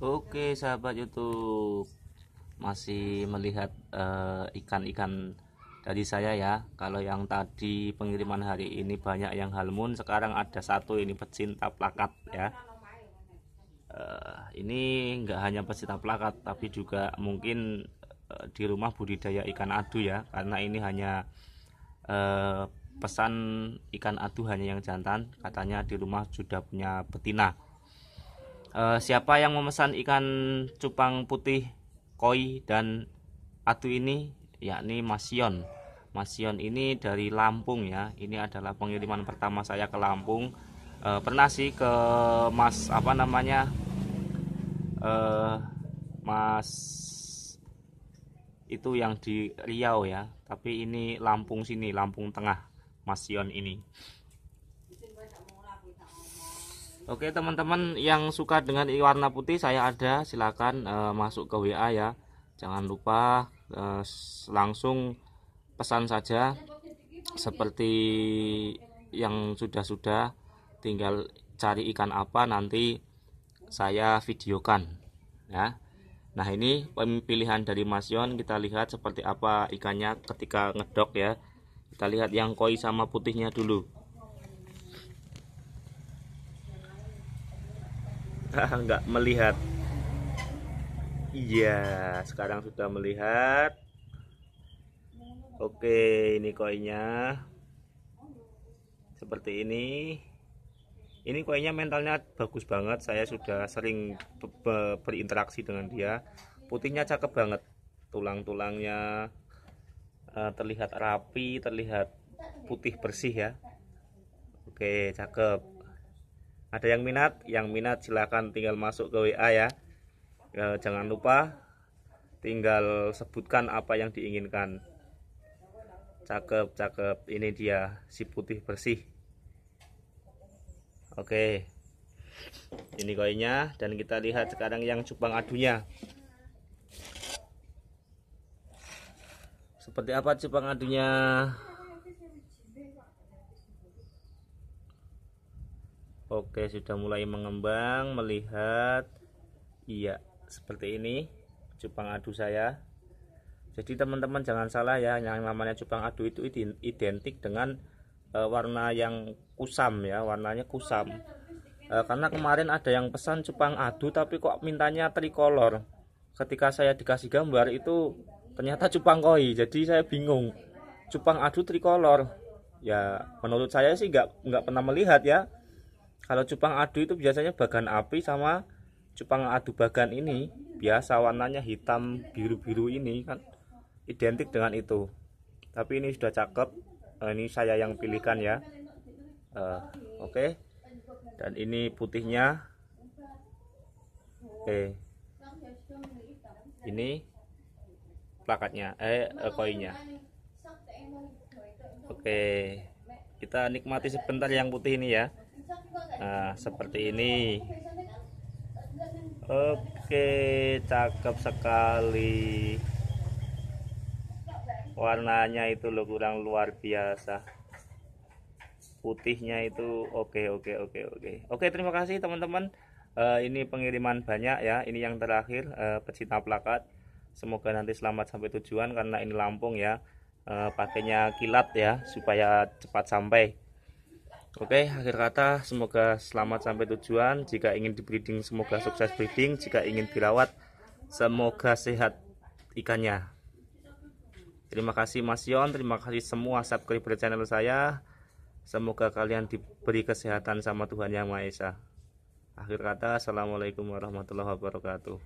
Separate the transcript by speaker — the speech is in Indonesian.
Speaker 1: Oke sahabat YouTube masih melihat eh, ikan-ikan uh, dari saya ya. Kalau yang tadi pengiriman hari ini banyak yang halmun, sekarang ada satu ini pecinta plakat ya. Uh, ini nggak hanya pecinta plakat tapi juga mungkin uh, di rumah budidaya ikan adu ya, karena ini hanya uh, pesan ikan adu hanya yang jantan, katanya di rumah sudah punya betina uh, siapa yang memesan ikan cupang putih koi dan atu ini yakni Masion Masion ini dari Lampung ya ini adalah pengiriman pertama saya ke Lampung uh, pernah sih ke Mas apa namanya uh, Mas itu yang di Riau ya tapi ini Lampung sini Lampung Tengah Masion ini Oke teman-teman yang suka dengan warna putih saya ada silakan e, masuk ke WA ya jangan lupa e, langsung pesan saja seperti yang sudah-sudah tinggal cari ikan apa nanti saya videokan ya Nah ini pemilihan dari Mas Yon kita lihat seperti apa ikannya ketika ngedok ya kita lihat yang koi sama putihnya dulu nggak melihat iya sekarang sudah melihat oke ini koinnya seperti ini ini koinnya mentalnya bagus banget saya sudah sering berinteraksi dengan dia putihnya cakep banget tulang-tulangnya eh, terlihat rapi terlihat putih bersih ya oke cakep ada yang minat yang minat silahkan tinggal masuk ke WA ya e, jangan lupa tinggal sebutkan apa yang diinginkan cakep cakep ini dia si putih bersih oke ini koinnya dan kita lihat sekarang yang cupang adunya seperti apa cupang adunya Oke, sudah mulai mengembang, melihat iya, seperti ini cupang adu saya. Jadi teman-teman jangan salah ya, yang namanya cupang adu itu identik dengan uh, warna yang kusam ya, warnanya kusam. uh, karena kemarin ada yang pesan cupang adu tapi kok mintanya tricolor. Ketika saya dikasih gambar itu ternyata cupang koi, jadi saya bingung. Cupang adu tricolor. Ya menurut saya sih nggak nggak pernah melihat ya kalau cupang adu itu biasanya bagan api sama cupang adu bagan ini biasa warnanya hitam biru-biru ini kan identik dengan itu tapi ini sudah cakep eh, ini saya yang pilihkan ya uh, oke okay. dan ini putihnya oke okay. ini plakatnya eh, eh koinnya oke okay. kita nikmati sebentar yang putih ini ya nah seperti ini oke cakep sekali warnanya itu lo kurang luar biasa putihnya itu oke oke oke oke oke terima kasih teman-teman uh, ini pengiriman banyak ya ini yang terakhir uh, pecinta plakat semoga nanti selamat sampai tujuan karena ini Lampung ya uh, pakainya kilat ya supaya cepat sampai Oke, okay, akhir kata semoga selamat sampai tujuan. Jika ingin dibreeding semoga sukses breeding, jika ingin dirawat semoga sehat ikannya. Terima kasih Mas Yon, terima kasih semua subscriber channel saya. Semoga kalian diberi kesehatan sama Tuhan Yang Maha Esa. Akhir kata, Assalamualaikum warahmatullahi wabarakatuh.